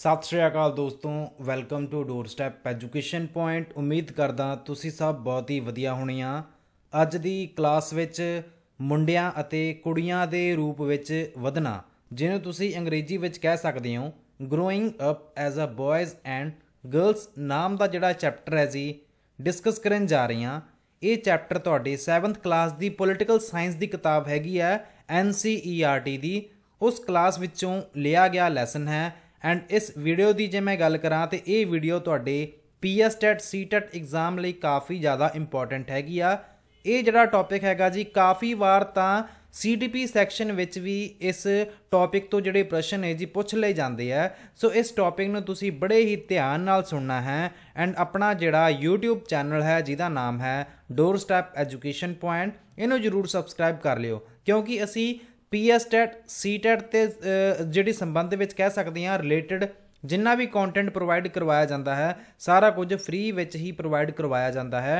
ਸਤਿ ਸ਼੍ਰੀ ਅਕਾਲ ਦੋਸਤੋ welcome to Doorstep Education Point ਉਮੀਦ ਕਰਦਾ ਤੁਸੀਂ ਸਭ ਬਹੁਤ ਹੀ ਵਧੀਆ ਹੋਣੇ ਆ ਅੱਜ ਦੀ ਕਲਾਸ ਵਿੱਚ ਮੁੰਡਿਆਂ ਅਤੇ ਕੁੜੀਆਂ ਦੇ ਰੂਪ ਵਿੱਚ ਵਧਣਾ ਜਿਹਨੂੰ ਤੁਸੀਂ ਅੰਗਰੇਜ਼ੀ ਵਿੱਚ ਕਹਿ ਸਕਦੇ ਹੋ growing up as a boys and girls ਨਾਮ ਦਾ ਜਿਹੜਾ ਚੈਪਟਰ ਹੈ ਜੀ ਡਿਸਕਸ ਕਰਨ ਜਾ ਰਹੇ ਆ ਇਹ ਚੈਪਟਰ ਤੁਹਾਡੇ 7th ਕਲਾਸ ਦੀ ਪੋਲਿਟੀਕਲ ਸਾਇੰਸ ਦੀ ਕਿਤਾਬ ਹੈਗੀ ਆਰ ਟੀ e ਦੀ ਉਸ ਕਲਾਸ ਵਿੱਚੋਂ ਲਿਆ ਗਿਆ ਲੈਸਨ ਹੈ ਐਂਡ ਇਸ ਵੀਡੀਓ ਦੀ ਜੇ ਮੈਂ ਗੱਲ ਕਰਾਂ ਤੇ ਇਹ ਵੀਡੀਓ ਤੁਹਾਡੇ ਪੀਐਸ ਟੈਟ ਸੀਟੈਟ ਐਗਜ਼ਾਮ ਲਈ ਕਾਫੀ ਜ਼ਿਆਦਾ ਇੰਪੋਰਟੈਂਟ ਹੈਗੀ ਆ ਇਹ ਜਿਹੜਾ ਟੌਪਿਕ ਹੈਗਾ ਜੀ ਕਾਫੀ ਵਾਰ ਤਾਂ ਸੀਡੀਪੀ ਸੈਕਸ਼ਨ ਵਿੱਚ ਵੀ ਇਸ ਟੌਪਿਕ ਤੋਂ ਜਿਹੜੇ ਪ੍ਰਸ਼ਨ ਹੈ ਜੀ ਪੁੱਛ ਲਏ ਜਾਂਦੇ ਆ ਸੋ ਇਸ ਟੌਪਿਕ ਨੂੰ ਤੁਸੀਂ ਬੜੇ ਹੀ ਧਿਆਨ ਨਾਲ ਸੁਣਨਾ ਹੈ ਐਂਡ ਆਪਣਾ ਜਿਹੜਾ YouTube ਚੈਨਲ ਹੈ ਜਿਹਦਾ ਨਾਮ ਹੈ ਡੋਰ ਸਟੈਪ ਐਜੂਕੇਸ਼ਨ ਪੁਆਇੰਟ ਇਹਨੂੰ ਜਰੂਰ ਸਬਸਕ੍ਰਾਈਬ ਕਰ ਲਿਓ ਕਿਉਂਕਿ ਅਸੀਂ ਪੀਐਸ ਟੈਟ ਸੀ ਟੈਟ ਤੇ ਜਿਹੜੀ ਸੰਬੰਧ ਦੇ ਵਿੱਚ ਕਹਿ ਸਕਦੇ ਹਾਂ ਰਿਲੇਟਡ ਜਿੰਨਾ ਵੀ ਕੰਟੈਂਟ ਪ੍ਰੋਵਾਈਡ ਕਰਵਾਇਆ ਜਾਂਦਾ ਹੈ ਸਾਰਾ ਕੁਝ ਫ੍ਰੀ ਵਿੱਚ ਹੀ ਪ੍ਰੋਵਾਈਡ ਕਰਵਾਇਆ ਜਾਂਦਾ ਹੈ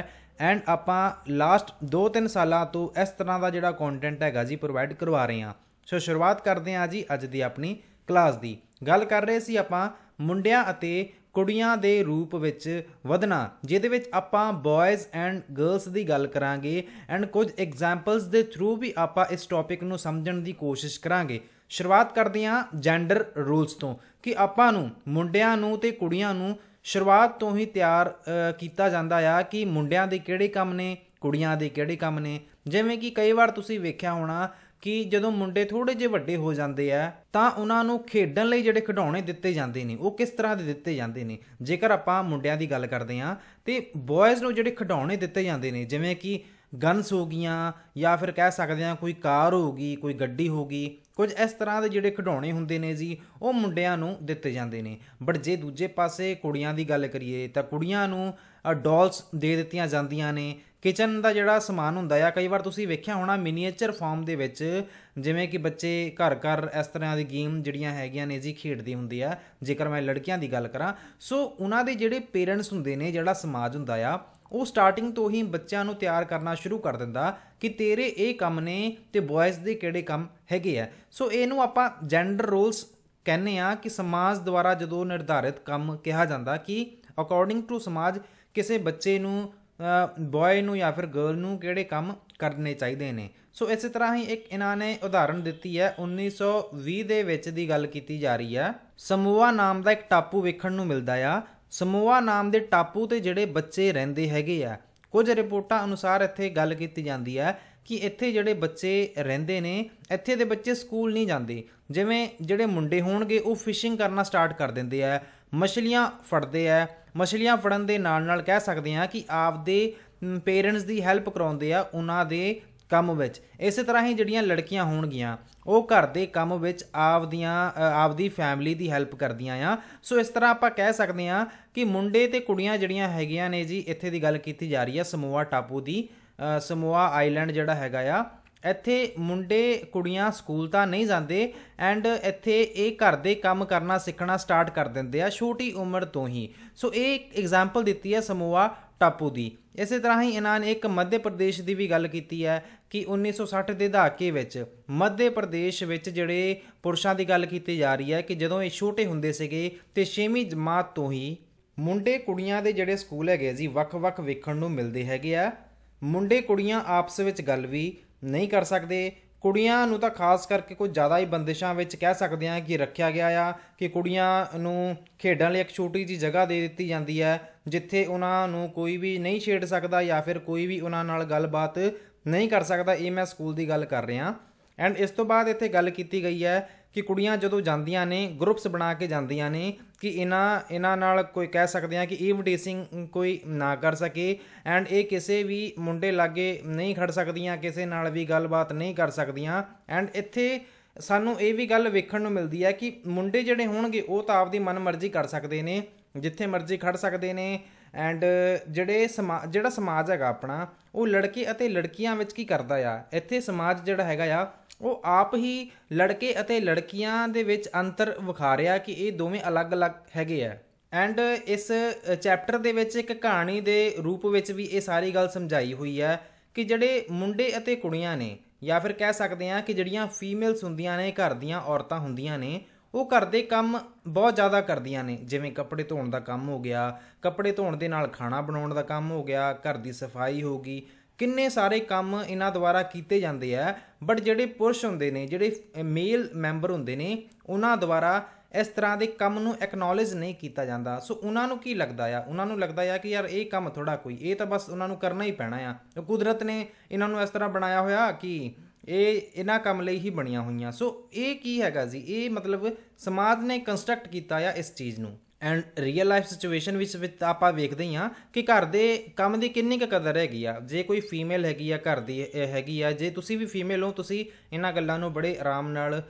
ਐਂਡ ਆਪਾਂ ਲਾਸਟ 2-3 ਸਾਲਾਂ ਤੋਂ ਇਸ ਤਰ੍ਹਾਂ ਦਾ ਜਿਹੜਾ ਕੰਟੈਂਟ ਹੈਗਾ ਜੀ ਪ੍ਰੋਵਾਈਡ ਕਰਵਾ ਰਹੇ ਹਾਂ ਸੋ ਸ਼ੁਰੂਆਤ ਕਰਦੇ ਹਾਂ ਜੀ ਅੱਜ ਦੀ ਆਪਣੀ ਕਲਾਸ ਦੀ ਗੱਲ ਕਰ ਰਹੇ ਸੀ ਆਪਾਂ ਮੁੰਡਿਆਂ ਅਤੇ ਕੁੜੀਆਂ ਦੇ ਰੂਪ ਵਿੱਚ ਵਧਣਾ ਜਿਹਦੇ ਵਿੱਚ ਆਪਾਂ ਬॉयਜ਼ ਐਂਡ ਗਰਲਸ ਦੀ ਗੱਲ ਕਰਾਂਗੇ ਐਂਡ ਕੁਝ ਐਗਜ਼ਾਮਪਲਸ ਦੇ ਥਰੂ ਵੀ ਆਪਾਂ ਇਸ ਟੌਪਿਕ ਨੂੰ ਸਮਝਣ ਦੀ ਕੋਸ਼ਿਸ਼ ਕਰਾਂਗੇ ਸ਼ੁਰੂਆਤ ਕਰਦੇ ਹਾਂ ਜੈਂਡਰ ਰੂਲਸ ਤੋਂ ਕਿ ਆਪਾਂ ਨੂੰ ਮੁੰਡਿਆਂ ਨੂੰ ਤੇ ਕੁੜੀਆਂ ਨੂੰ ਸ਼ੁਰੂਆਤ ਤੋਂ ਹੀ ਤਿਆਰ ਕੀਤਾ ਜਾਂਦਾ ਆ ਕਿ ਮੁੰਡਿਆਂ ਦੇ ਕਿਹੜੇ ਕੰਮ ਨੇ ਕੁੜੀਆਂ ਦੇ ਕਿਹੜੇ ਕੰਮ ਨੇ ਜਿਵੇਂ ਕਿ ਕਈ ਵਾਰ ਤੁਸੀਂ ਵੇਖਿਆ ਹੋਣਾ ਕਿ ਜਦੋਂ ਮੁੰਡੇ ਥੋੜੇ ਜਿਹੇ ਵੱਡੇ ਹੋ ਜਾਂਦੇ ਆ ਤਾਂ ਉਹਨਾਂ ਨੂੰ ਖੇਡਣ ਲਈ ਜਿਹੜੇ ਖਿਡੌਣੇ ਦਿੱਤੇ ਜਾਂਦੇ ਨੇ ਉਹ ਕਿਸ ਤਰ੍ਹਾਂ ਦੇ ਦਿੱਤੇ ਜਾਂਦੇ ਨੇ ਜੇਕਰ ਆਪਾਂ ਮੁੰਡਿਆਂ ਦੀ ਗੱਲ ਕਰਦੇ ਆ ਤੇ ਬॉयਜ਼ ਨੂੰ ਜਿਹੜੇ ਖਿਡੌਣੇ ਦਿੱਤੇ ਜਾਂਦੇ ਨੇ ਜਿਵੇਂ ਕਿ ਗਨਸ ਹੋ ਗਈਆਂ ਜਾਂ ਫਿਰ ਕਹਿ ਸਕਦੇ ਆ ਕੋਈ ਕਾਰ ਹੋ ਗਈ ਕੋਈ ਗੱਡੀ ਹੋ ਗਈ ਕੁਝ ਇਸ ਤਰ੍ਹਾਂ ਦੇ ਜਿਹੜੇ ਖਡਾਉਣੇ ਹੁੰਦੇ ਨੇ ਜੀ ਉਹ ਮੁੰਡਿਆਂ ਨੂੰ ਦਿੱਤੇ ਜਾਂਦੇ ਨੇ ਬਟ ਜੇ ਦੂਜੇ ਪਾਸੇ ਕੁੜੀਆਂ ਦੀ ਗੱਲ ਕਰੀਏ ਤਾਂ ਕੁੜੀਆਂ ਨੂੰ ਡਾਲਸ ਦੇ ਦਿੱਤੀਆਂ ਜਾਂਦੀਆਂ ਨੇ ਕਿਚਨ ਦਾ ਜਿਹੜਾ ਸਮਾਨ ਹੁੰਦਾ ਆ ਕਈ ਵਾਰ ਤੁਸੀਂ ਵੇਖਿਆ ਹੋਣਾ ਮਿਨੀਏਚਰ ਫਾਰਮ ਦੇ ਵਿੱਚ ਜਿਵੇਂ ਕਿ ਬੱਚੇ ਘਰ ਘਰ ਇਸ ਤਰ੍ਹਾਂ ਦੀ ਗੇਮ ਜਿਹੜੀਆਂ ਹੈਗੀਆਂ ਨੇ ਜੀ ਖੇਡਦੀ ਹੁੰਦੀ ਆ ਜੇਕਰ ਮੈਂ ਲੜਕੀਆਂ ਦੀ ਗੱਲ ਕਰਾਂ ਸੋ ਉਹਨਾਂ ਦੇ ਜਿਹੜੇ ਪੇਰੈਂਟਸ ਹੁੰਦੇ ਨੇ ਜਿਹੜਾ ਸਮਾਜ ਹੁੰਦਾ ਆ ਉਹ ਸਟਾਰਟਿੰਗ ਤੋਂ ਹੀ ਬੱਚਿਆਂ ਨੂੰ ਤਿਆਰ ਕਰਨਾ ਸ਼ੁਰੂ ਕਰ ਦਿੰਦਾ ਕਿ ਤੇਰੇ ਇਹ ਕੰਮ ਨੇ ਤੇ ਬॉयਜ਼ ਦੇ ਕਿਹੜੇ ਕੰਮ ਹੈਗੇ ਆ ਸੋ ਇਹਨੂੰ ਆਪਾਂ ਜੈਂਡਰ ਰੋਲਸ ਕਹਿੰਨੇ ਆ ਕਿ ਸਮਾਜ ਦੁਆਰਾ ਜਦੋਂ ਨਿਰਧਾਰਿਤ ਕੰਮ ਕਿਹਾ ਜਾਂਦਾ ਕਿ ਅਕੋਰਡਿੰਗ ਟੂ ਸਮਾਜ ਕਿਸੇ ਬੱਚੇ ਨੂੰ ਬॉय ਨੂੰ ਜਾਂ ਫਿਰ ਗਰਲ ਨੂੰ ਕਿਹੜੇ ਕੰਮ ਕਰਨੇ ਚਾਹੀਦੇ ਨੇ ਸੋ ਇਸੇ ਤਰ੍ਹਾਂ ਹੀ ਇੱਕ ਇਹਨਾਂ ਨੇ ਉਦਾਹਰਣ ਦਿੱਤੀ ਹੈ 1920 ਦੇ ਵਿੱਚ ਦੀ ਗੱਲ ਕੀਤੀ ਜਾ ਰਹੀ ਹੈ ਸਮੂਆ ਨਾਮ ਦਾ ਇੱਕ ਟਾਪੂ ਵੇਖਣ ਨੂੰ ਮਿਲਦਾ ਆ ਸਮੋਆ ਨਾਮ ਦੇ ਟਾਪੂ ਤੇ ਜਿਹੜੇ ਬੱਚੇ ਰਹਿੰਦੇ ਹੈਗੇ ਆ ਕੁਝ ਰਿਪੋਰਟਾਂ ਅਨੁਸਾਰ ਇੱਥੇ ਗੱਲ ਕੀਤੀ ਜਾਂਦੀ ਹੈ ਕਿ ਇੱਥੇ ਜਿਹੜੇ ਬੱਚੇ ਰਹਿੰਦੇ ਨੇ ਇੱਥੇ ਦੇ ਬੱਚੇ ਸਕੂਲ ਨਹੀਂ ਜਾਂਦੇ ਜਿਵੇਂ ਜਿਹੜੇ ਮੁੰਡੇ ਹੋਣਗੇ ਉਹ ਫਿਸ਼ਿੰਗ ਕਰਨਾ ਸਟਾਰਟ ਕਰ ਦਿੰਦੇ ਆ ਮਛਲੀਆਂ ਫੜਦੇ ਆ ਮਛਲੀਆਂ ਫੜਨ ਦੇ ਨਾਲ ਨਾਲ ਕਹਿ ਸਕਦੇ ਆ ਕਿ ਆਪਦੇ ਪੇਰੈਂਟਸ ਦੀ ਹੈਲਪ ਕਰਾਉਂਦੇ ਆ ਉਹਨਾਂ ਦੇ ਕੰਮ ਵਿੱਚ ਇਸੇ ਤਰ੍ਹਾਂ ਹੀ ਜਿਹੜੀਆਂ ਲੜਕੀਆਂ ਹੋਣਗੀਆਂ ਉਹ ਘਰ ਦੇ ਕੰਮ ਵਿੱਚ ਆਪਦੀਆਂ ਆਪਦੀ ਫੈਮਿਲੀ ਦੀ ਹੈਲਪ ਕਰਦੀਆਂ ਆ ਸੋ ਇਸ ਤਰ੍ਹਾਂ ਆਪਾਂ ਕਹਿ ਸਕਦੇ ਆ ਕਿ ਮੁੰਡੇ ਤੇ ਕੁੜੀਆਂ ਜਿਹੜੀਆਂ ਹੈਗੀਆਂ ਨੇ ਜੀ ਇੱਥੇ ਦੀ ਗੱਲ ਕੀਤੀ ਜਾ ਰਹੀ ਆ ਸਮੋਆ ਟਾਪੂ ਦੀ ਸਮੋਆ ਆਈਲੈਂਡ ਜਿਹੜਾ ਹੈਗਾ ਆ ਇੱਥੇ ਮੁੰਡੇ ਕੁੜੀਆਂ ਸਕੂਲ ਤਾਂ ਨਹੀਂ ਜਾਂਦੇ ਐਂਡ ਇੱਥੇ ਇਹ ਘਰ ਦੇ ਕੰਮ ਕਰਨਾ ਸਿੱਖਣਾ ਸਟਾਰਟ ਕਰ ਦਿੰਦੇ ਆ ਛੋਟੀ ਉਮਰ ਤੋਂ ਹੀ ਸੋ ਇਹ ਇੱਕ ਐਗਜ਼ਾਮਪਲ ਦਿੱਤੀ ਹੈ ਸਮੋਆ ਟਾਪੂ ਦੀ ਇਸੇ ਤਰ੍ਹਾਂ ਹੀ ਇਹਨਾਂ ਨੇ ਇੱਕ ਮੱਧ ਪ੍ਰਦੇਸ਼ ਦੀ ਵੀ ਗੱਲ ਕੀਤੀ ਹੈ ਕਿ 1960 ਦੇ ਦਹਾਕੇ ਵਿੱਚ ਮੱਧ ਪ੍ਰਦੇਸ਼ ਵਿੱਚ ਜਿਹੜੇ ਪੁਰਸ਼ਾਂ ਦੀ ਗੱਲ ਕੀਤੀ ਜਾ ਰਹੀ ਹੈ ਕਿ ਜਦੋਂ ਇਹ ਛੋਟੇ ਹੁੰਦੇ ਸੀਗੇ ਤੇ 6ਵੀਂ ਜਮਾਤ ਤੋਂ ਹੀ ਮੁੰਡੇ ਕੁੜੀਆਂ ਦੇ ਜਿਹੜੇ ਸਕੂਲ ਹੈਗੇ ਜੀ ਵੱਖ-ਵੱਖ ਵੇਖਣ ਨੂੰ ਮਿਲਦੇ ਹੈਗੇ ਆ ਮੁੰਡੇ ਕੁੜੀਆਂ ਆਪਸ ਵਿੱਚ ਗੱਲ ਵੀ ਨਹੀਂ ਕਰ ਸਕਦੇ ਕੁੜੀਆਂ ਨੂੰ ਤਾਂ ਖਾਸ ਕਰਕੇ ਕੋਈ ਜ਼ਿਆਦਾ ਹੀ ਬੰਦਿਸ਼ਾਂ ਵਿੱਚ ਕਹਿ ਸਕਦੇ ਆ ਕਿ ਰੱਖਿਆ ਗਿਆ ਆ ਕਿ ਕੁੜੀਆਂ ਨੂੰ ਖੇਡਣ ਲਈ ਇੱਕ ਛੋਟੀ ਜੀ ਜਗ੍ਹਾ ਦੇ ਦਿੱਤੀ ਜਾਂਦੀ ਹੈ ਜਿੱਥੇ ਉਹਨਾਂ ਨੂੰ ਕੋਈ ਵੀ ਨਹੀਂ ਛੇੜ ਸਕਦਾ ਜਾਂ ਫਿਰ ਕੋਈ ਵੀ ਉਹਨਾਂ ਨਾਲ ਗੱਲਬਾਤ ਨਹੀਂ ਕਰ ਸਕਦਾ ਇਹ ਮੈਂ ਸਕੂਲ ਦੀ ਗੱਲ ਕਰ ਰਿਹਾ ਐਂਡ ਇਸ ਤੋਂ ਬਾਅਦ ਇੱਥੇ ਗੱਲ ਕੀਤੀ ਗਈ ਹੈ ਕਿ ਕੁੜੀਆਂ ਜਦੋਂ ਜਾਂਦੀਆਂ ਨੇ ਗਰੁੱਪਸ ਬਣਾ ਕੇ ਜਾਂਦੀਆਂ ਨੇ ਕਿ ਇਹਨਾਂ ਇਹਨਾਂ ਨਾਲ ਕੋਈ ਕਹਿ ਸਕਦੇ ਆ ਕਿ ਈਵ ਡੇਸਿੰਗ ਕੋਈ ਨਾ ਕਰ ਸਕੇ ਐਂਡ ਇਹ ਕਿਸੇ ਵੀ ਮੁੰਡੇ ਲਾਗੇ ਨਹੀਂ ਖੜ ਸਕਦੀਆਂ ਕਿਸੇ ਨਾਲ ਵੀ ਗੱਲਬਾਤ ਨਹੀਂ ਕਰ ਸਕਦੀਆਂ ਐਂਡ ਇੱਥੇ ਸਾਨੂੰ ਇਹ ਵੀ ਗੱਲ ਵੇਖਣ ਨੂੰ ਮਿਲਦੀ ਹੈ ਕਿ ਮੁੰਡੇ ਜਿਹੜੇ ਹੋਣਗੇ ਉਹ ਤਾਂ ਆਪਦੀ ਮਨਮਰਜ਼ੀ ਕਰ ਸਕਦੇ ਨੇ ਜਿੱਥੇ ਮਰਜ਼ੀ ਖੜ ਸਕਦੇ ਨੇ ਐਂਡ ਜਿਹੜੇ ਜਿਹੜਾ ਸਮਾਜ ਹੈਗਾ ਆਪਣਾ ਉਹ ਲੜਕੇ ਅਤੇ ਲੜਕੀਆਂ ਵਿੱਚ ਕੀ ਕਰਦਾ ਆ ਇੱਥੇ ਸਮਾਜ ਜਿਹੜਾ ਹੈਗਾ ਆ ਉਹ ਆਪ ਹੀ ਲੜਕੇ ਅਤੇ ਲੜਕੀਆਂ ਦੇ ਵਿੱਚ ਅੰਤਰ ਵਿਖਾ ਰਿਹਾ ਕਿ ਇਹ ਦੋਵੇਂ ਅਲੱਗ-ਅਲੱਗ ਹੈਗੇ ਆ ਐਂਡ ਇਸ ਚੈਪਟਰ ਦੇ ਵਿੱਚ ਇੱਕ ਕਹਾਣੀ ਦੇ ਰੂਪ ਵਿੱਚ ਵੀ ਇਹ ਸਾਰੀ ਗੱਲ ਸਮਝਾਈ ਹੋਈ ਹੈ ਕਿ ਜਿਹੜੇ ਮੁੰਡੇ ਅਤੇ ਕੁੜੀਆਂ ਨੇ ਜਾਂ ਫਿਰ ਕਹਿ ਸਕਦੇ ਆ ਕਿ ਜਿਹੜੀਆਂ ਫੀਮੇਲਸ ਹੁੰਦੀਆਂ ਨੇ ਘਰ ਦੀਆਂ ਔਰਤਾਂ ਹੁੰਦੀਆਂ ਨੇ ਉਹ ਘਰ ਦੇ ਕੰਮ ਬਹੁਤ ਜ਼ਿਆਦਾ ਕਰਦੀਆਂ ਨੇ ਜਿਵੇਂ ਕੱਪੜੇ ਧੋਣ ਦਾ ਕੰਮ ਹੋ ਗਿਆ ਕੱਪੜੇ ਧੋਣ ਦੇ ਨਾਲ ਖਾਣਾ ਬਣਾਉਣ ਦਾ ਕੰਮ ਹੋ ਗਿਆ ਘਰ ਦੀ ਸਫਾਈ ਹੋ ਗਈ ਕਿੰਨੇ ਸਾਰੇ ਕੰਮ ਇਹਨਾਂ ਦੁਆਰਾ ਕੀਤੇ ਜਾਂਦੇ ਆ ਬਟ ਜਿਹੜੇ ਪੁਰਸ਼ ਹੁੰਦੇ ਨੇ ਜਿਹੜੇ ਮੇਲ ਮੈਂਬਰ ਹੁੰਦੇ ਨੇ ਉਹਨਾਂ ਦੁਆਰਾ ਇਸ ਤਰ੍ਹਾਂ ਦੇ ਕੰਮ ਨੂੰ ਐਕਨੋਲੇਜ ਨਹੀਂ ਕੀਤਾ ਜਾਂਦਾ ਸੋ ਉਹਨਾਂ ਨੂੰ ਕੀ ਲੱਗਦਾ ਆ ਉਹਨਾਂ ਨੂੰ ਲੱਗਦਾ ਆ ਕਿ ਯਾਰ ਇਹ ਕੰਮ ਥੋੜਾ ਕੋਈ ਇਹ ਤਾਂ ਬਸ ਉਹਨਾਂ ਨੂੰ ਕਰਨਾ ਹੀ ਪੈਣਾ ਆ ਕੁਦਰਤ ਨੇ ਇਹਨਾਂ ਨੂੰ ਇਸ ਤਰ੍ਹਾਂ ਬਣਾਇਆ ਹੋਇਆ ਕਿ ਇਹ ਇਹਨਾਂ ਕੰਮ ਲਈ ਹੀ ਬਣੀਆਂ ਹੋਈਆਂ ਸੋ ਇਹ ਕੀ ਹੈਗਾ ਜੀ ਇਹ ਮਤਲਬ ਸਮਾਜ ਨੇ ਕੰਸਟਰਕਟ ਕੀਤਾ ਆ ਇਸ ਚੀਜ਼ ਨੂੰ ਐਂਡ ਰੀਅਲ ਲਾਈਫ ਸਿਚੁਏਸ਼ਨ ਵਿੱਚ ਆਪਾਂ ਵੇਖਦੇ ਹਾਂ ਕਿ ਘਰ ਦੇ ਕੰਮ ਦੀ ਕਿੰਨੀ ਕੁ ਕਦਰ ਹੈਗੀ ਆ ਜੇ ਕੋਈ ਫੀਮੇਲ ਹੈਗੀ ਆ ਘਰ ਦੀ ਹੈਗੀ ਆ ਜੇ ਤੁਸੀਂ ਵੀ ਫੀਮੇਲ ਹੋ ਤੁਸੀਂ ਇਹਨਾਂ ਗੱਲਾਂ ਨੂੰ ਬੜੇ ਆਰਾਮ ਨਾਲ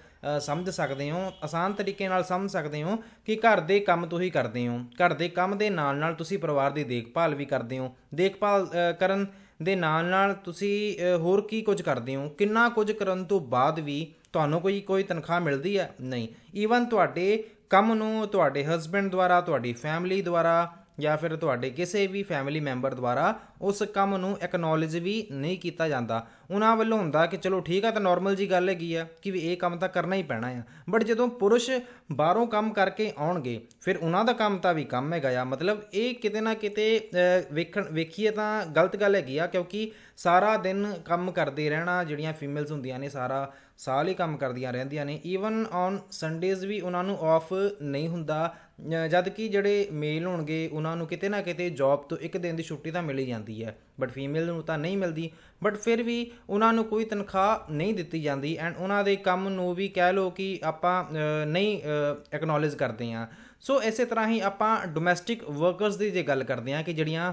ਸਮਝ ਸਕਦੇ ਹੋ ਆਸਾਨ ਤਰੀਕੇ ਨਾਲ ਸਮਝ ਸਕਦੇ ਹੋ ਕਿ ਘਰ ਦੇ ਕੰਮ ਤੁਸੀਂ ਕਰਦੇ ਹੋ ਘਰ ਦੇ ਕੰਮ ਦੇ ਨਾਲ ਨਾਲ ਤੁਸੀਂ ਪਰਿਵਾਰ ਦੀ ਦੇਖਭਾਲ ਵੀ ਕਰਦੇ ਹੋ ਦੇਖਭਾਲ ਕਰਨ ਦੇ ਨਾਲ ਨਾਲ ਤੁਸੀਂ ਹੋਰ ਕੀ ਕੁਝ ਕਰਦੇ ਹੋ ਕਿੰਨਾ ਕੁਝ ਕਰਨ ਤੋਂ ਬਾਅਦ ਵੀ ਤੁਹਾਨੂੰ ਕੋਈ ਕੋਈ ਤਨਖਾਹ ਮਿਲਦੀ ਹੈ ਨਹੀਂ ਈਵਨ ਤੁਹਾਡੇ ਕੰਮ ਨੂੰ ਤੁਹਾਡੇ ਹਸਬੰਡ ਦੁਆਰਾ ਤੁਹਾਡੀ ਫੈਮਿਲੀ ਦੁਆਰਾ ਜਾਂ ਫਿਰ ਤੁਹਾਡੇ ਕਿਸੇ ਵੀ ਫੈਮਿਲੀ ਮੈਂਬਰ ਦੁਆਰਾ ਉਸ ਕੰਮ ਨੂੰ ਐਕਨੋਲਜ ਵੀ ਨਹੀਂ ਕੀਤਾ ਜਾਂਦਾ ਉਹਨਾਂ ਵੱਲੋਂ ਹੁੰਦਾ ਕਿ ਚਲੋ ਠੀਕ ਆ ਤਾਂ ਨਾਰਮਲ ਜੀ ਗੱਲ ਹੈਗੀ ਆ ਕਿ ਵੀ ਇਹ ਕੰਮ ਤਾਂ ਕਰਨਾ ਹੀ ਪੈਣਾ ਆ ਬਟ ਜਦੋਂ ਪੁਰਸ਼ ਬਾਹਰੋਂ ਕੰਮ ਕਰਕੇ ਆਉਣਗੇ ਫਿਰ ਉਹਨਾਂ ਦਾ ਕੰਮ ਤਾਂ ਵੀ ਕੰਮ ਹੈਗਾ ਆ ਮਤਲਬ ਇਹ ਕਿਤੇ ਨਾ ਕਿਤੇ ਵੇਖਣ ਵੇਖੀਏ ਤਾਂ ਗਲਤ ਗੱਲ ਹੈਗੀ ਆ ਕਿਉਂਕਿ ਸਾਰਾ ਦਿਨ ਕੰਮ ਕਰਦੇ ਰਹਿਣਾ ਜਿਹੜੀਆਂ ਫੀਮੇਲਸ ਹੁੰਦੀਆਂ ਨੇ ਸਾਰਾ ਸਾਲ ਹੀ ਕੰਮ ਕਰਦੀਆਂ ਰਹਿੰਦੀਆਂ ਨੇ ਈਵਨ ਔਨ ਸੰਡੇਜ਼ ਵੀ ਉਹਨਾਂ ਨੂੰ ਆਫ ਨਹੀਂ ਹੁੰਦਾ ਜਦ ਕਿ ਜਿਹੜੇ ਮੇਲ ਹੋਣਗੇ ਉਹਨਾਂ ਨੂੰ ਕਿਤੇ ਨਾ ਕਿਤੇ ਜੌਬ ਤੋਂ ਇੱਕ ਦਿਨ ਦੀ ਛੁੱਟੀ ਤਾਂ ਮਿਲ ਹੀ ਜਾਂਦੀ ਹੈ ਬਟ ਫੀਮੇਲ ਨੂੰ ਤਾਂ ਨਹੀਂ ਮਿਲਦੀ ਬਟ ਫਿਰ ਵੀ ਉਹਨਾਂ ਨੂੰ ਕੋਈ ਤਨਖਾਹ ਨਹੀਂ ਦਿੱਤੀ ਜਾਂਦੀ ਐਂਡ ਉਹਨਾਂ ਦੇ ਕੰਮ ਨੂੰ ਵੀ ਕਹਿ ਲੋ ਕਿ ਆਪਾਂ ਨਹੀਂ ਐਕਨੋਲੇਜ ਕਰਦੇ ਆ ਸੋ ਇਸੇ ਤਰ੍ਹਾਂ ਹੀ ਆਪਾਂ ਡੋਮੈਸਟਿਕ ਵਰਕਰਸ ਦੀ ਜੇ ਗੱਲ ਕਰਦੇ ਆ ਕਿ ਜਿਹੜੀਆਂ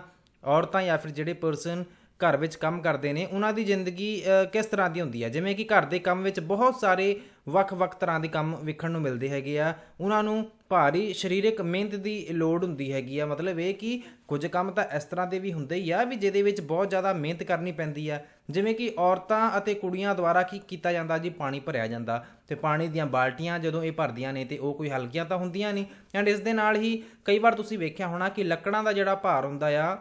ਔਰਤਾਂ ਜਾਂ ਫਿਰ ਜਿਹੜੇ ਪਰਸਨ ਘਰ ਵਿੱਚ ਕੰਮ ਕਰਦੇ ਨੇ ਉਹਨਾਂ ਦੀ ਜ਼ਿੰਦਗੀ ਕਿਸ ਤਰ੍ਹਾਂ ਦੀ ਹੁੰਦੀ ਹੈ ਜਿਵੇਂ ਕਿ ਘਰ ਦੇ ਕੰਮ ਵਿੱਚ ਬਹੁਤ ਸਾਰੇ ਵੱਖ-ਵੱਖ ਤਰ੍ਹਾਂ ਦੇ ਕੰਮ ਵੇਖਣ ਨੂੰ ਮਿਲਦੇ ਹੈਗੇ ਆ ਉਹਨਾਂ ਨੂੰ ਭਾਰੀ ਸਰੀਰਕ ਮਿਹਨਤ ਦੀ ਲੋੜ ਹੁੰਦੀ ਹੈਗੀ ਆ ਮਤਲਬ ਇਹ ਕਿ ਕੁਝ ਕੰਮ ਤਾਂ ਇਸ ਤਰ੍ਹਾਂ ਦੇ ਵੀ ਹੁੰਦੇ ਹੀ ਆ ਵੀ ਜਿਹਦੇ ਵਿੱਚ ਬਹੁਤ ਜ਼ਿਆਦਾ ਮਿਹਨਤ ਕਰਨੀ ਪੈਂਦੀ ਆ ਜਿਵੇਂ ਕਿ ਔਰਤਾਂ ਅਤੇ ਕੁੜੀਆਂ ਦੁਆਰਾ ਕੀ ਕੀਤਾ ਜਾਂਦਾ ਜੀ ਪਾਣੀ ਭਰਿਆ ਜਾਂਦਾ ਤੇ ਪਾਣੀ ਦੀਆਂ ਬਾਲਟੀਆਂ ਜਦੋਂ ਇਹ ਭਰਦੀਆਂ ਨੇ ਤੇ ਉਹ ਕੋਈ ਹਲਕੀਆਂ ਤਾਂ ਹੁੰਦੀਆਂ ਨਹੀਂ ਐਂਡ ਇਸ ਦੇ ਨਾਲ ਹੀ ਕਈ ਵਾਰ ਤੁਸੀਂ ਵੇਖਿਆ ਹੋਣਾ ਕਿ ਲੱਕੜਾਂ ਦਾ ਜਿਹੜਾ ਭਾਰ ਹੁੰਦਾ ਆ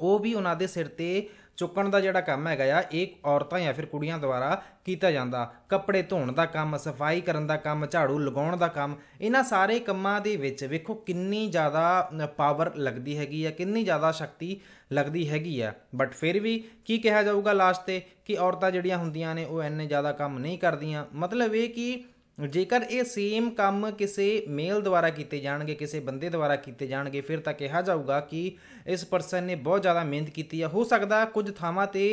ਉਹ ਵੀ ਉਹਨਾਂ ਦੇ ਸਿਰ ਤੇ ਚੁੱਕਣ ਦਾ ਜਿਹੜਾ ਕੰਮ ਹੈਗਾ ਆ ਇਹ ਔਰਤਾਂ ਜਾਂ ਫਿਰ ਕੁੜੀਆਂ ਦੁਆਰਾ ਕੀਤਾ ਜਾਂਦਾ ਕੱਪੜੇ ਧੋਣ ਦਾ ਕੰਮ ਸਫਾਈ ਕਰਨ ਦਾ ਕੰਮ ਝਾੜੂ ਲਗਾਉਣ ਦਾ ਕੰਮ ਇਹਨਾਂ ਸਾਰੇ ਕੰਮਾਂ ਦੇ ਵਿੱਚ ਵੇਖੋ ਕਿੰਨੀ ਜ਼ਿਆਦਾ ਪਾਵਰ ਲੱਗਦੀ ਹੈਗੀ ਆ ਕਿੰਨੀ ਜ਼ਿਆਦਾ ਸ਼ਕਤੀ ਲੱਗਦੀ ਹੈਗੀ ਆ ਬਟ ਫਿਰ ਵੀ ਕੀ ਕਿਹਾ ਜਾਊਗਾ ਲਾਸਟ ਤੇ ਕਿ ਔਰਤਾਂ ਜਿਹੜੀਆਂ ਹੁੰਦੀਆਂ ਨੇ ਉਹ ਇੰਨੇ ਜ਼ਿਆਦਾ ਕੰਮ ਨਹੀਂ ਕਰਦੀਆਂ ਮਤਲਬ ਇਹ ਕਿ ਜੇਕਰ ਇਹ ਸੇਮ ਕੰਮ ਕਿਸੇ ਮੇਲ ਦੁਆਰਾ ਕੀਤੇ ਜਾਣਗੇ ਕਿਸੇ ਬੰਦੇ ਦੁਆਰਾ ਕੀਤੇ ਜਾਣਗੇ ਫਿਰ ਤਾਂ ਕਿਹਾ ਜਾਊਗਾ ਕਿ ਇਸ ਪਰਸਨ ਨੇ ਬਹੁਤ ਜ਼ਿਆਦਾ ਮਿਹਨਤ ਕੀਤੀ ਹੈ ਹੋ ਸਕਦਾ ਕੁਝ ਥਾਵਾਂ ਤੇ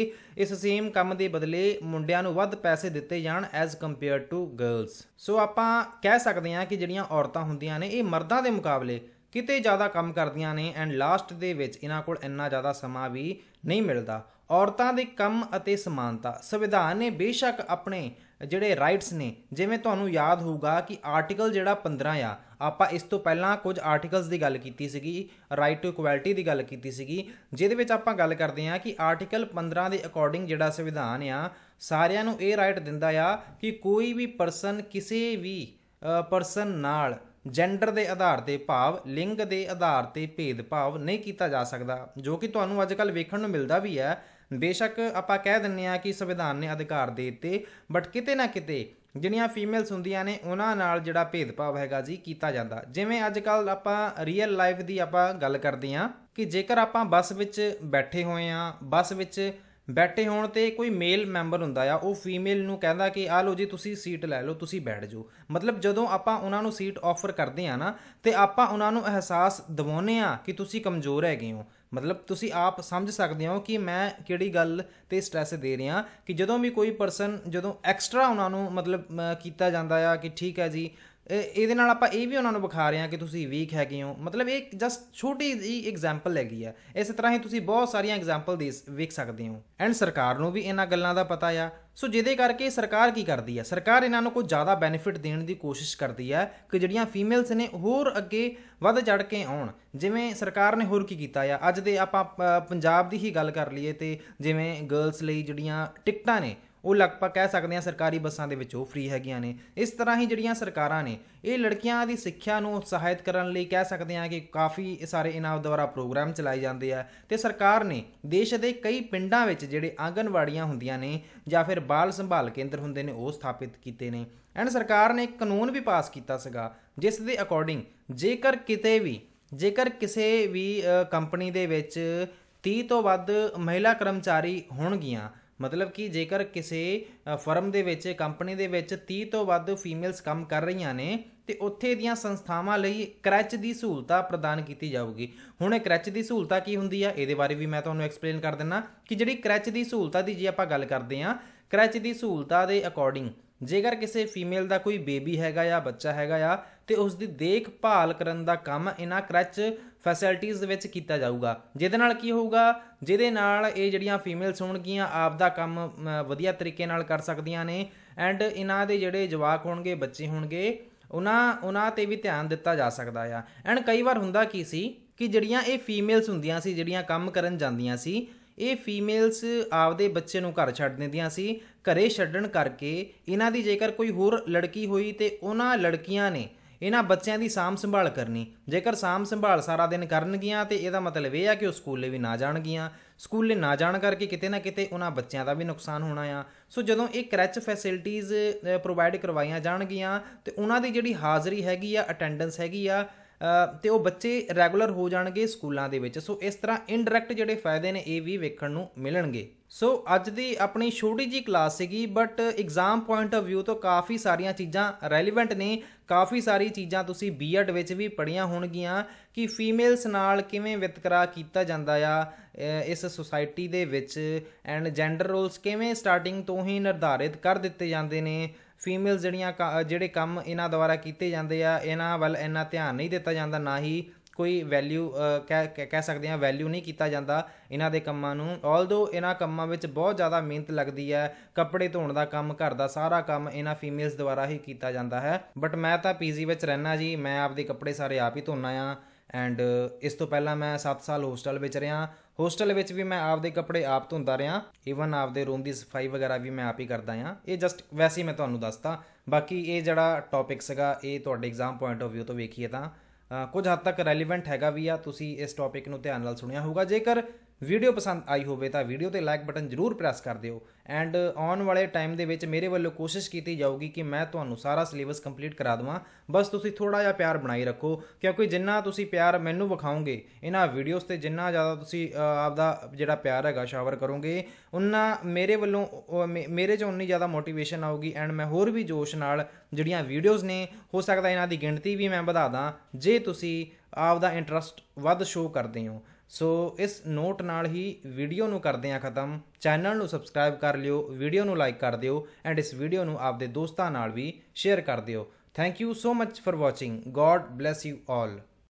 ਇਸ ਸੇਮ ਕੰਮ ਦੇ ਬਦਲੇ ਮੁੰਡਿਆਂ ਨੂੰ ਵੱਧ ਪੈਸੇ ਦਿੱਤੇ ਜਾਣ as compare to girls so ਆਪਾਂ ਕਹਿ ਸਕਦੇ ਹਾਂ ਕਿ ਜਿਹੜੀਆਂ ਔਰਤਾਂ ਹੁੰਦੀਆਂ ਨੇ ਇਹ ਮਰਦਾਂ ਦੇ ਮੁਕਾਬਲੇ ਕਿਤੇ ਜ਼ਿਆਦਾ ਕੰਮ ਕਰਦੀਆਂ ਨੇ ਐਂਡ ਲਾਸਟ ਦੇ ਵਿੱਚ ਇਹਨਾਂ ਕੋਲ ਇੰਨਾ ਜ਼ਿਆਦਾ ਸਮਾਂ ਵੀ ਨਹੀਂ ਮਿਲਦਾ ਔਰਤਾਂ ਦੇ ਕੰਮ ਅਤੇ ਸਮਾਨਤਾ ਸੰਵਿਧਾਨ ਨੇ ਬੇਸ਼ੱਕ ਆਪਣੇ ਜਿਹੜੇ ਰਾਈਟਸ ਨੇ ਜਿਵੇਂ ਤੁਹਾਨੂੰ ਯਾਦ ਹੋਊਗਾ ਕਿ ਆਰਟੀਕਲ ਜਿਹੜਾ 15 ਆ ਆਪਾਂ ਇਸ ਤੋਂ ਪਹਿਲਾਂ ਕੁਝ ਆਰਟੀਕਲਸ ਦੀ ਗੱਲ ਕੀਤੀ ਸੀਗੀ ਰਾਈਟ ਟੂ ਇਕੁਐਲਿਟੀ ਦੀ ਗੱਲ ਕੀਤੀ ਸੀਗੀ ਜਿਹਦੇ ਵਿੱਚ ਆਪਾਂ ਗੱਲ ਕਰਦੇ ਹਾਂ ਕਿ ਆਰਟੀਕਲ 15 ਦੇ ਅਕੋਰਡਿੰਗ ਜਿਹੜਾ ਸੰਵਿਧਾਨ ਆ ਸਾਰਿਆਂ ਨੂੰ ਇਹ ਰਾਈਟ ਦਿੰਦਾ ਆ ਕਿ ਕੋਈ ਵੀ ਪਰਸਨ ਕਿਸੇ ਵੀ ਪਰਸਨ ਨਾਲ ਜੈਂਡਰ ਦੇ ਆਧਾਰ ਤੇ ਭਾਵ ਲਿੰਗ ਦੇ ਆਧਾਰ ਤੇ ਭੇਦਭਾਵ ਨਹੀਂ ਕੀਤਾ ਜਾ ਸਕਦਾ ਜੋ ਕਿ ਤੁਹਾਨੂੰ ਅੱਜਕੱਲ ਵੇਖਣ ਨੂੰ ਮਿਲਦਾ ਵੀ ਹੈ ਬੇਸ਼ੱਕ ਆਪਾਂ ਕਹਿ ਦਿੰਨੇ ਆ ਕਿ ਸੰਵਿਧਾਨ ਨੇ ਅਧਿਕਾਰ ਦੇ ਦਿੱਤੇ ਬਟ ਕਿਤੇ ਨਾ ਕਿਤੇ ਜਿਹੜੀਆਂ ਫੀਮੇਲਸ ਹੁੰਦੀਆਂ ਨੇ ਉਹਨਾਂ ਨਾਲ ਜਿਹੜਾ ਭੇਦਭਾਵ ਹੈਗਾ ਜੀ ਕੀਤਾ ਜਾਂਦਾ ਜਿਵੇਂ ਅੱਜ ਕੱਲ ਆਪਾਂ ਰੀਅਲ ਲਾਈਫ ਦੀ ਆਪਾਂ ਗੱਲ ਕਰਦੇ ਆ ਕਿ ਜੇਕਰ ਆਪਾਂ ਬੱਸ ਵਿੱਚ ਬੈਠੇ ਹੋਏ ਆ ਬੱਸ ਵਿੱਚ ਬੈਠੇ ਹੋਣ ਤੇ ਕੋਈ ਮੇਲ ਮੈਂਬਰ ਹੁੰਦਾ ਆ ਉਹ ਫੀਮੇਲ ਨੂੰ ਕਹਿੰਦਾ ਕਿ ਆ ਲੋ ਜੀ ਤੁਸੀਂ ਸੀਟ ਲੈ ਲਓ ਤੁਸੀਂ ਬੈਠ ਜਾਓ ਮਤਲਬ ਜਦੋਂ ਆਪਾਂ ਉਹਨਾਂ ਨੂੰ ਸੀਟ ਆਫਰ ਕਰਦੇ ਆ ਨਾ ਤੇ ਆਪਾਂ ਉਹਨਾਂ ਨੂੰ ਅਹਿਸਾਸ ਦਿਵਾਉਨੇ ਆ ਕਿ ਤੁਸੀਂ ਕਮਜ਼ੋਰ ਹੈਗੇ ਹੋ ਮਤਲਬ ਤੁਸੀਂ ਆਪ ਸਮਝ ਸਕਦੇ ਹੋ ਕਿ ਮੈਂ ਕਿਹੜੀ ਗੱਲ ਤੇ ਸਟ्रेस ਦੇ ਰਿਹਾ ਕਿ ਜਦੋਂ ਵੀ ਕੋਈ ਪਰਸਨ ਜਦੋਂ ਐਕਸਟਰਾ ਉਹਨਾਂ ਨੂੰ ਮਤਲਬ ਕੀਤਾ ਜਾਂਦਾ ਆ ਕਿ ਠੀਕ ਹੈ ਜੀ ਇਹਦੇ ਨਾਲ ਆਪਾਂ ਇਹ ਵੀ ਉਹਨਾਂ ਨੂੰ ਵਿਖਾ ਰਹੇ ਹਾਂ ਕਿ ਤੁਸੀਂ ਵੀਕ ਹੈਗੇ ਹੋ ਮਤਲਬ ਇਹ ਜਸਟ ਛੋਟੀ ਜੀ ਐਗਜ਼ਾਮਪਲ ਹੈਗੀ ਆ ਇਸੇ ਤਰ੍ਹਾਂ ਹੀ ਤੁਸੀਂ ਬਹੁਤ ਸਾਰੀਆਂ ਐਗਜ਼ਾਮਪਲ ਦੇ ਵੇਖ ਸਕਦੇ ਹੋ ਐਂਡ ਸਰਕਾਰ ਨੂੰ ਵੀ ਇਹਨਾਂ ਗੱਲਾਂ ਦਾ ਪਤਾ ਆ ਸੋ ਜਿਹਦੇ ਕਰਕੇ ਸਰਕਾਰ ਕੀ ਕਰਦੀ ਆ ਸਰਕਾਰ ਇਹਨਾਂ ਨੂੰ ਕੋਈ ਜ਼ਿਆਦਾ ਬੈਨੀਫਿਟ ਦੇਣ ਦੀ ਕੋਸ਼ਿਸ਼ ਕਰਦੀ ਆ ਕਿ ਜਿਹੜੀਆਂ ਫੀਮੇਲਸ ਨੇ ਹੋਰ ਅੱਗੇ ਵੱਧ ਚੜ ਕੇ ਆਉਣ ਜਿਵੇਂ ਸਰਕਾਰ ਨੇ ਹੋਰ ਕੀ ਕੀਤਾ ਆ ਅੱਜ ਦੇ ਆਪਾਂ ਪੰਜਾਬ ਦੀ ਹੀ ਗੱਲ ਕਰ ਲਈਏ ਤੇ ਜਿਵੇਂ ਗਰਲਸ ਲਈ ਜਿਹੜੀਆਂ ਟਿਕਟਾਂ ਨੇ ਉਹ ਲਗਭਗ ਕਹਿ ਸਕਦੇ ਆ ਸਰਕਾਰੀ ਬੱਸਾਂ ਦੇ ਵਿੱਚ ਉਹ ਫ੍ਰੀ ਹੈਗੀਆਂ ਨੇ ਇਸ ਤਰ੍ਹਾਂ ਹੀ ਜਿਹੜੀਆਂ ਸਰਕਾਰਾਂ ਨੇ ਇਹ ਲੜਕੀਆਂ ਦੀ ਸਿੱਖਿਆ ਨੂੰ ਉਤਸ਼ਾਹਿਤ ਕਰਨ ਲਈ ਕਹਿ ਸਕਦੇ ਆ ਕਿ ਕਾਫੀ ਸਾਰੇ ਇਨਾਮ ਦੁਆਰਾ ਪ੍ਰੋਗਰਾਮ ਚਲਾਏ ਜਾਂਦੇ ਆ ਤੇ ਸਰਕਾਰ ਨੇ ਦੇਸ਼ ਦੇ ਕਈ ਪਿੰਡਾਂ ਵਿੱਚ ਜਿਹੜੇ ਆਂਗਨਵਾੜੀਆਂ ਹੁੰਦੀਆਂ ਨੇ ਜਾਂ ਫਿਰ ਬਾਲ ਸੰਭਾਲ ਕੇਂਦਰ ਹੁੰਦੇ ਨੇ ਉਹ ਸਥਾਪਿਤ ਕੀਤੇ ਨੇ ਐਂਡ ਸਰਕਾਰ ਨੇ ਕਾਨੂੰਨ ਵੀ ਪਾਸ ਕੀਤਾ ਸੀਗਾ ਜਿਸ ਦੇ ਅਕੋਰਡਿੰਗ ਜੇਕਰ ਕਿਤੇ ਵੀ ਜੇਕਰ ਕਿਸੇ ਵੀ ਕੰਪਨੀ ਦੇ ਵਿੱਚ 30 ਤੋਂ ਵੱਧ ਮਹਿਲਾ ਕਰਮਚਾਰੀ ਹੋਣਗੀਆਂ ਮਤਲਬ ਕਿ ਜੇਕਰ ਕਿਸੇ ਫਰਮ ਦੇ ਵਿੱਚ ਕੰਪਨੀ ਦੇ ਵਿੱਚ 30 ਤੋਂ ਵੱਧ ਫੀਮੇਲਸ ਕੰਮ ਕਰ ਰਹੀਆਂ ਨੇ ਤੇ ਉੱਥੇ ਦੀਆਂ ਸੰਸਥਾਵਾਂ ਲਈ ਕ੍ਰੈਚ ਦੀ ਸਹੂਲਤਾ ਪ੍ਰਦਾਨ ਕੀਤੀ ਜਾਊਗੀ ਹੁਣ ਇਹ ਦੀ ਸਹੂਲਤਾ ਕੀ ਹੁੰਦੀ ਆ ਇਹਦੇ ਬਾਰੇ ਵੀ ਮੈਂ ਤੁਹਾਨੂੰ ਐਕਸਪਲੇਨ ਕਰ ਦਿੰਨਾ ਕਿ ਜਿਹੜੀ ਕ੍ਰੈਚ ਦੀ ਸਹੂਲਤਾ ਦੀ ਜੇ ਆਪਾਂ ਗੱਲ ਕਰਦੇ ਆ ਕ੍ਰੈਚ ਦੀ ਸਹੂਲਤਾ ਦੇ ਅਕੋਰਡਿੰਗ ਜੇਕਰ ਕਿਸੇ ਫੀਮੇਲ ਦਾ ਕੋਈ ਬੇਬੀ ਹੈਗਾ ਜਾਂ ਬੱਚਾ ਹੈਗਾ ਆ ਤੇ ਉਸ ਦੀ ਦੇਖਭਾਲ ਕਰਨ ਦਾ ਕੰਮ ਇਹਨਾਂ ਕ੍ਰੈਚ ਫੈਸਿਲਿਟੀਆਂ ਦੇ ਵਿੱਚ ਕੀਤਾ ਜਾਊਗਾ ਜਿਹਦੇ ਨਾਲ ਕੀ ਹੋਊਗਾ ਜਿਹਦੇ ਨਾਲ ਇਹ ਜਿਹੜੀਆਂ ਫੀਮੇਲਸ ਹੋਣਗੀਆਂ ਆਪ ਦਾ ਕੰਮ ਵਧੀਆ ਤਰੀਕੇ ਨਾਲ ਕਰ ਸਕਦੀਆਂ ਨੇ ਐਂਡ ਇਹਨਾਂ ਦੇ ਜਿਹੜੇ ਜਵਾਕ ਹੋਣਗੇ ਬੱਚੇ ਹੋਣਗੇ ਉਹਨਾਂ ਉਹਨਾਂ ਤੇ ਵੀ ਧਿਆਨ ਦਿੱਤਾ ਜਾ ਸਕਦਾ ਆ ਐਂਡ ਕਈ ਵਾਰ ਹੁੰਦਾ ਕੀ ਸੀ ਕਿ ਜਿਹੜੀਆਂ ਇਹ ਫੀਮੇਲਸ ਹੁੰਦੀਆਂ ਸੀ ਜਿਹੜੀਆਂ ਕੰਮ ਕਰਨ ਜਾਂਦੀਆਂ ਸੀ ਇਹ ਫੀਮੇਲਸ ਆਪਦੇ ਬੱਚੇ ਨੂੰ ਘਰ ਛੱਡ ਦਿੰਦੀਆਂ ਸੀ ਘਰੇ ਛੱਡਣ ਕਰਕੇ ਇਹਨਾਂ ਦੀ ਜੇਕਰ ਕੋਈ ਹੋਰ ਲੜਕੀ ਹੋਈ ਤੇ ਉਹਨਾਂ ਲੜਕੀਆਂ ਨੇ ਇਹਨਾਂ ਬੱਚਿਆਂ ਦੀ ਸਾਮ ਸੰਭਾਲ ਕਰਨੀ ਜੇਕਰ ਸਾਮ ਸੰਭਾਲ ਸਾਰਾ ਦਿਨ ਕਰਨਗੀਆਂ ਤੇ ਇਹਦਾ ਮਤਲਬ ਇਹ ਆ ਕਿ ਉਹ ਸਕੂਲੇ ਵੀ ਨਾ ਜਾਣਗੀਆਂ ਸਕੂਲੇ ਨਾ ਜਾਣ ਕਰਕੇ ਕਿਤੇ ਨਾ ਕਿਤੇ ਉਹਨਾਂ ਬੱਚਿਆਂ ਦਾ ਵੀ ਨੁਕਸਾਨ ਹੋਣਾ ਆ ਸੋ ਜਦੋਂ ਇਹ ਕ੍ਰੈਚ ਫੈਸਿਲਿਟੀਆਂ ਪ੍ਰੋਵਾਈਡ ਕਰਵਾਈਆਂ ਜਾਣਗੀਆਂ ਤੇ ਉਹਨਾਂ ਦੀ ਜਿਹੜੀ ਹਾਜ਼ਰੀ ਹੈਗੀ ਆ ਅਟੈਂਡੈਂਸ ਹੈਗੀ ਆ ਤੇ ਉਹ ਬੱਚੇ ਰੈਗੂਲਰ ਹੋ ਜਾਣਗੇ ਸਕੂਲਾਂ ਦੇ ਵਿੱਚ ਸੋ ਇਸ ਤਰ੍ਹਾਂ ਇਨਡਾਇਰੈਕਟ ਜਿਹੜੇ ਫਾਇਦੇ ਨੇ ਇਹ ਵੀ ਵੇਖਣ ਨੂੰ ਮਿਲਣਗੇ ਸੋ ਅੱਜ ਦੀ ਆਪਣੀ ਛੋਟੀ ਜੀ ਕਲਾਸ ਸੀਗੀ but exam point of View ਤੋਂ ਕਾਫੀ ਸਾਰੀਆਂ ਚੀਜ਼ਾਂ ਰੈਲੇਵੈਂਟ ਨੇ ਕਾਫੀ ਸਾਰੀ ਚੀਜ਼ਾਂ ਤੁਸੀਂ ਬੀਐਡ ਵਿੱਚ ਵੀ ਪੜੀਆਂ ਹੋਣਗੀਆਂ ਕਿ ਫੀਮੇਲਸ ਨਾਲ ਕਿਵੇਂ ਵਿਤਕਰਾ ਕੀਤਾ ਜਾਂਦਾ ਆ ਇਸ ਸੁਸਾਇਟੀ ਦੇ ਵਿੱਚ ਐਂਡ ਜੈਂਡਰ ਰੋਲਸ ਕਿਵੇਂ ਸਟਾਰਟਿੰਗ ਤੋਂ ਹੀ ਨਿਰਧਾਰਿਤ ਕਰ ਦਿੱਤੇ ਜਾਂਦੇ ਨੇ ਫੀਮੇਲ ਜਿਹੜੀਆਂ ਜਿਹੜੇ ਕੰਮ ਇਹਨਾਂ ਦੁਆਰਾ ਕੀਤੇ ਜਾਂਦੇ ਆ ਇਹਨਾਂ ਵੱਲ ਇੰਨਾ ਧਿਆਨ ਨਹੀਂ ਦਿੱਤਾ ਜਾਂਦਾ ਨਾ ਹੀ ਕੋਈ ਵੈਲਿਊ ਕਹਿ ਕਹਿ ਸਕਦੇ ਆ ਵੈਲਿਊ ਨਹੀਂ ਕੀਤਾ ਜਾਂਦਾ ਇਹਨਾਂ ਦੇ ਕੰਮਾਂ ਨੂੰ ਆਲਦੋ ਇਹਨਾਂ ਕੰਮਾਂ ਵਿੱਚ ਬਹੁਤ ਜ਼ਿਆਦਾ ਮਿਹਨਤ ਲੱਗਦੀ ਹੈ ਕੱਪੜੇ ਧੋਣ ਦਾ ਕੰਮ ਘਰ ਦਾ ਸਾਰਾ ਕੰਮ ਇਹਨਾਂ ਫੀਮੇਲਸ ਦੁਆਰਾ ਹੀ ਕੀਤਾ ਜਾਂਦਾ ਹੈ ਬਟ ਮੈਂ ਤਾਂ ਪੀਜੀ ਵਿੱਚ ਰਹਿਣਾ ਜੀ ਮੈਂ ਆਪਦੇ ਕੱਪੜੇ ਸਾਰੇ ਆਪ ਹੀ ਧੋਣਾ ਆ ਐਂਡ ਇਸ ਤੋਂ ਪਹਿਲਾਂ ਮੈਂ 7 ਸਾਲ ਹੋਸਟਲ ਵਿੱਚ ਰਿਹਾ ਹੋਸਟਲ ਵਿੱਚ ਵੀ ਮੈਂ ਆਪਦੇ ਕੱਪੜੇ ਆਪ ਧੋਂਦਾ ਰਿਹਾ ਇਵਨ ਆਪਦੇ ਰੂਮ ਦੀ ਸਫਾਈ ਵਗੈਰਾ ਵੀ ਮੈਂ ਆਪ ਹੀ ਕਰਦਾ ਆ ਇਹ ਜਸਟ ਵੈਸੇ ਹੀ ਮੈਂ ਤੁਹਾਨੂੰ ਦੱਸਦਾ ਬਾਕੀ ਇਹ ਜਿਹੜਾ ਟੌਪਿਕ ਸੀਗਾ ਇਹ ਤੁਹਾਡੇ ਐਗਜ਼ਾਮ ਪੁਆਇੰਟ ਆਫ View ਤੋਂ ਵੇਖੀਏ ਤਾਂ ਕੁਝ ਹੱਦ ਤੱਕ ਰੈਲੇਵੈਂਟ ਹੈਗਾ ਵੀ ਆ ਤੁਸੀਂ ਇਸ ਟੌਪਿਕ ਨੂੰ ਧਿਆਨ ਨਾਲ ਸੁਣਿਆ ਹੋਊਗਾ ਜੇਕਰ ਵੀਡੀਓ ਪਸੰਦ ਆਈ ਹੋਵੇ ਤਾਂ ਵੀਡੀਓ ਤੇ ਲਾਈਕ ਬਟਨ ਜ਼ਰੂਰ ਪ੍ਰੈਸ ਕਰ ਦਿਓ ਐਂਡ ਆਉਣ ਵਾਲੇ ਟਾਈਮ ਦੇ ਵਿੱਚ ਮੇਰੇ ਵੱਲੋਂ ਕੋਸ਼ਿਸ਼ ਕੀਤੀ ਜਾਊਗੀ ਕਿ ਮੈਂ ਤੁਹਾਨੂੰ ਸਾਰਾ ਸਿਲੇਬਸ ਕੰਪਲੀਟ ਕਰਾ ਦਵਾਂ ਬਸ ਤੁਸੀਂ ਥੋੜਾ ਜਿਹਾ ਪਿਆਰ ਬਣਾਈ ਰੱਖੋ ਕਿਉਂਕਿ ਜਿੰਨਾ ਤੁਸੀਂ ਪਿਆਰ ਮੈਨੂੰ ਵਿਖਾਓਗੇ ਇਹਨਾਂ ਵੀਡੀਓਜ਼ ਤੇ ਜਿੰਨਾ ਜ਼ਿਆਦਾ ਤੁਸੀਂ ਆਪਦਾ ਜਿਹੜਾ ਪਿਆਰ ਹੈਗਾ ਸ਼ਾਵਰ ਕਰੋਗੇ ਉਹਨਾਂ ਮੇਰੇ ਵੱਲੋਂ ਮੇਰੇ 'ਚ ਉਨੀ ਜ਼ਿਆਦਾ ਮੋਟੀਵੇਸ਼ਨ ਆਊਗੀ ਐਂਡ ਮੈਂ ਹੋਰ ਵੀ ਜੋਸ਼ ਨਾਲ ਜਿਹੜੀਆਂ ਵੀਡੀਓਜ਼ ਨੇ ਹੋ ਸਕਦਾ ਇਹਨਾਂ ਦੀ ਗਿਣਤੀ ਵੀ ਮੈਂ ਵਧਾ ਦਾਂ ਜੇ ਤੁਸੀਂ ਆਪਦਾ ਇੰਟਰਸਟ ਵੱਧ ਸ਼ੋਅ ਕਰਦੇ ਹੋ ਸੋ ਇਸ ਨੋਟ ਨਾਲ ਹੀ ਵੀਡੀਓ ਨੂੰ ਕਰਦੇ ਆ ਖਤਮ ਚੈਨਲ ਨੂੰ ਸਬਸਕ੍ਰਾਈਬ ਕਰ ਲਿਓ ਵੀਡੀਓ ਨੂੰ ਲਾਈਕ ਕਰ ਦਿਓ ਐਂਡ ਇਸ ਵੀਡੀਓ ਨੂੰ ਆਪਦੇ ਦੋਸਤਾਂ ਨਾਲ ਵੀ ਸ਼ੇਅਰ ਕਰ ਦਿਓ thank you so much for watching God bless you all